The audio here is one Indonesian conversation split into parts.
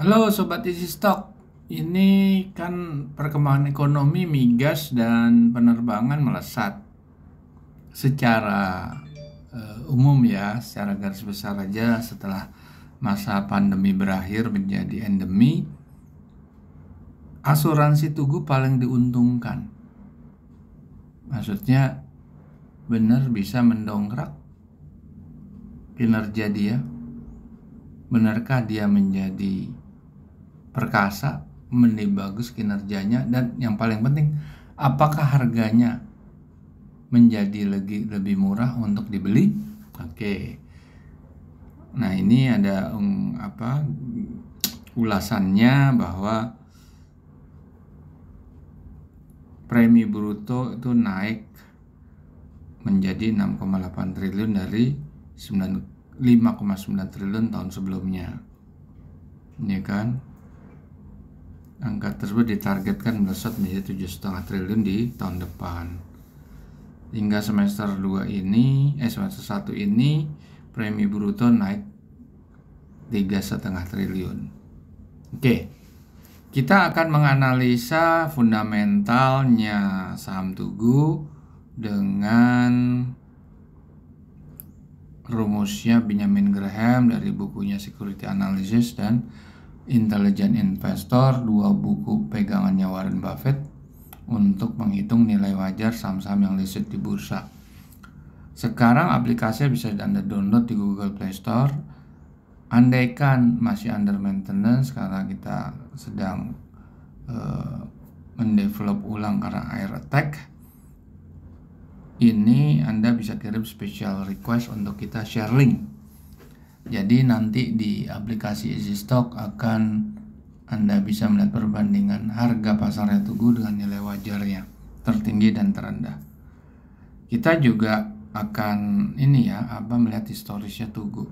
Halo Sobat Isi stok, ini kan perkembangan ekonomi migas dan penerbangan melesat secara uh, umum ya, secara garis besar aja setelah masa pandemi berakhir menjadi endemi asuransi tugu paling diuntungkan. Maksudnya benar bisa mendongkrak kinerja dia. Benarkah dia menjadi perkasa, mending bagus kinerjanya dan yang paling penting apakah harganya menjadi lebih lebih murah untuk dibeli? Oke. Okay. Nah, ini ada um, apa ulasannya bahwa premi bruto itu naik menjadi 6,8 triliun dari 5,9 triliun tahun sebelumnya. Ini iya kan? Angka tersebut ditargetkan melesat menjadi 7,5 triliun di tahun depan. Hingga semester 2 ini, eh semester 1 ini premi bruto naik 3,5 triliun. Oke. Kita akan menganalisa fundamentalnya saham Tugu dengan rumusnya Benjamin Graham dari bukunya Security Analysis dan Intelligent Investor, dua buku pegangannya Warren Buffett untuk menghitung nilai wajar saham-saham yang listed di bursa. Sekarang aplikasinya bisa Anda download di Google Play Store. Andaikan masih under maintenance karena kita sedang uh, mendevelop ulang karena air attack, ini Anda bisa kirim special request untuk kita share link jadi nanti di aplikasi Easy Stock akan Anda bisa melihat perbandingan harga pasarnya Tugu dengan nilai wajarnya, tertinggi dan terendah. Kita juga akan ini ya, apa melihat historisnya Tugu.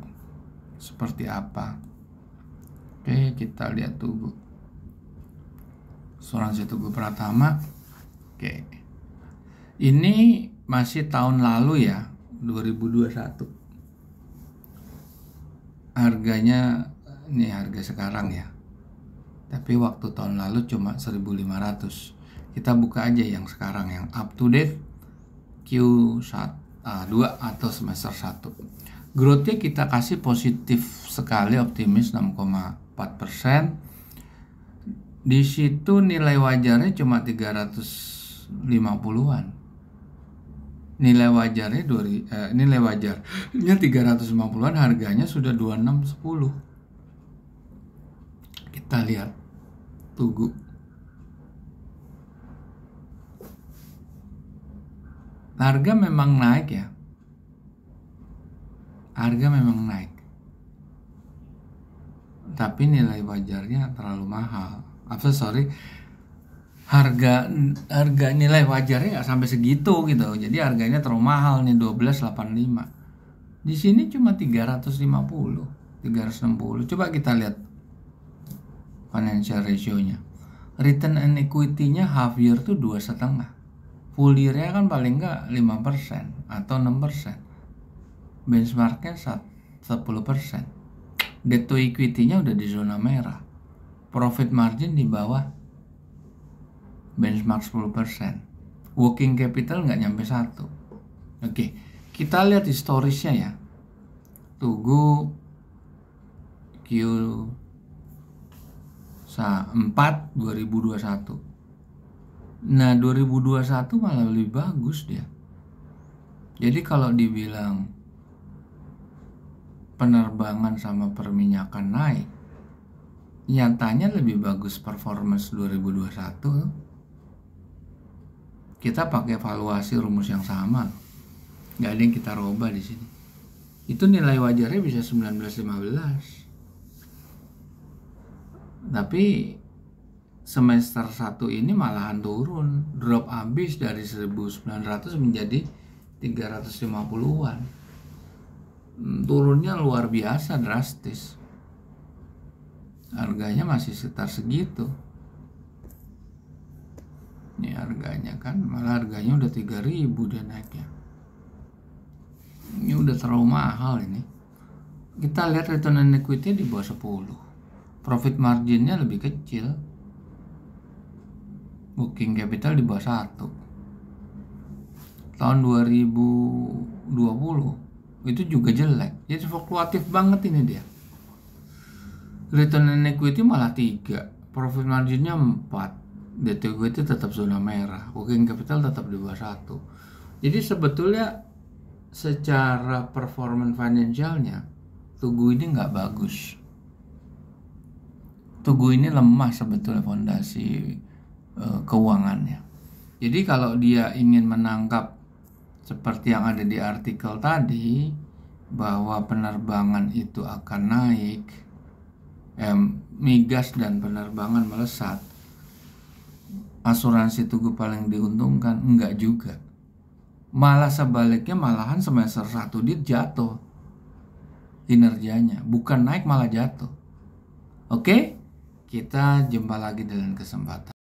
Seperti apa? Oke, kita lihat Tugu. Seorang si Tugu pertama. Oke. Ini masih tahun lalu ya, 2021 harganya ini harga sekarang ya tapi waktu tahun lalu cuma 1500 kita buka aja yang sekarang yang up to date Q2 ah, atau semester 1 growthnya kita kasih positif sekali optimis 6,4 persen di situ nilai wajarnya cuma 350-an nilai wajarnya dua eh, nilai wajarnya 350-an harganya sudah 2610 kita lihat tunggu harga memang naik ya harga memang naik tapi nilai wajarnya terlalu mahal apa sorry harga harga nilai wajarnya nggak sampai segitu gitu jadi harganya terlalu mahal nih 1285 di sini cuma 350 360 coba kita lihat financial ratio-nya return and equity-nya half year tuh dua setengah full year-nya kan paling nggak 5% atau 6% benchmarknya 10% debt to equity-nya udah di zona merah profit margin di bawah benchmark 10%. Working capital nggak nyampe satu. Oke, okay. kita lihat historisnya ya. Tugu Q 4 2021. Nah, 2021 malah lebih bagus dia. Jadi kalau dibilang penerbangan sama perminyakan naik, nyatanya lebih bagus performance 2021 kita pakai valuasi rumus yang sama nggak ada yang kita roba di sini itu nilai wajarnya bisa 1915 tapi semester 1 ini malahan turun drop habis dari 1900 menjadi 350-an hmm, turunnya luar biasa drastis harganya masih sekitar segitu ini harganya kan malah harganya udah 3000 dia naiknya ini udah terlalu mahal ini kita lihat return on equity di bawah 10 profit marginnya lebih kecil booking capital di bawah 1 tahun 2020 itu juga jelek jadi fluktuatif banget ini dia return on equity malah 3 profit marginnya 4 DTG itu tetap zona merah, working capital tetap di bawah satu. Jadi sebetulnya secara performance financialnya Tugu ini nggak bagus. Tugu ini lemah sebetulnya fondasi e, keuangannya. Jadi kalau dia ingin menangkap seperti yang ada di artikel tadi bahwa penerbangan itu akan naik, eh, migas dan penerbangan melesat, asuransi itu Tugu paling diuntungkan? Enggak juga. Malah sebaliknya malahan semester 1 dia jatuh kinerjanya. Bukan naik malah jatuh. Oke? Kita jumpa lagi dalam kesempatan.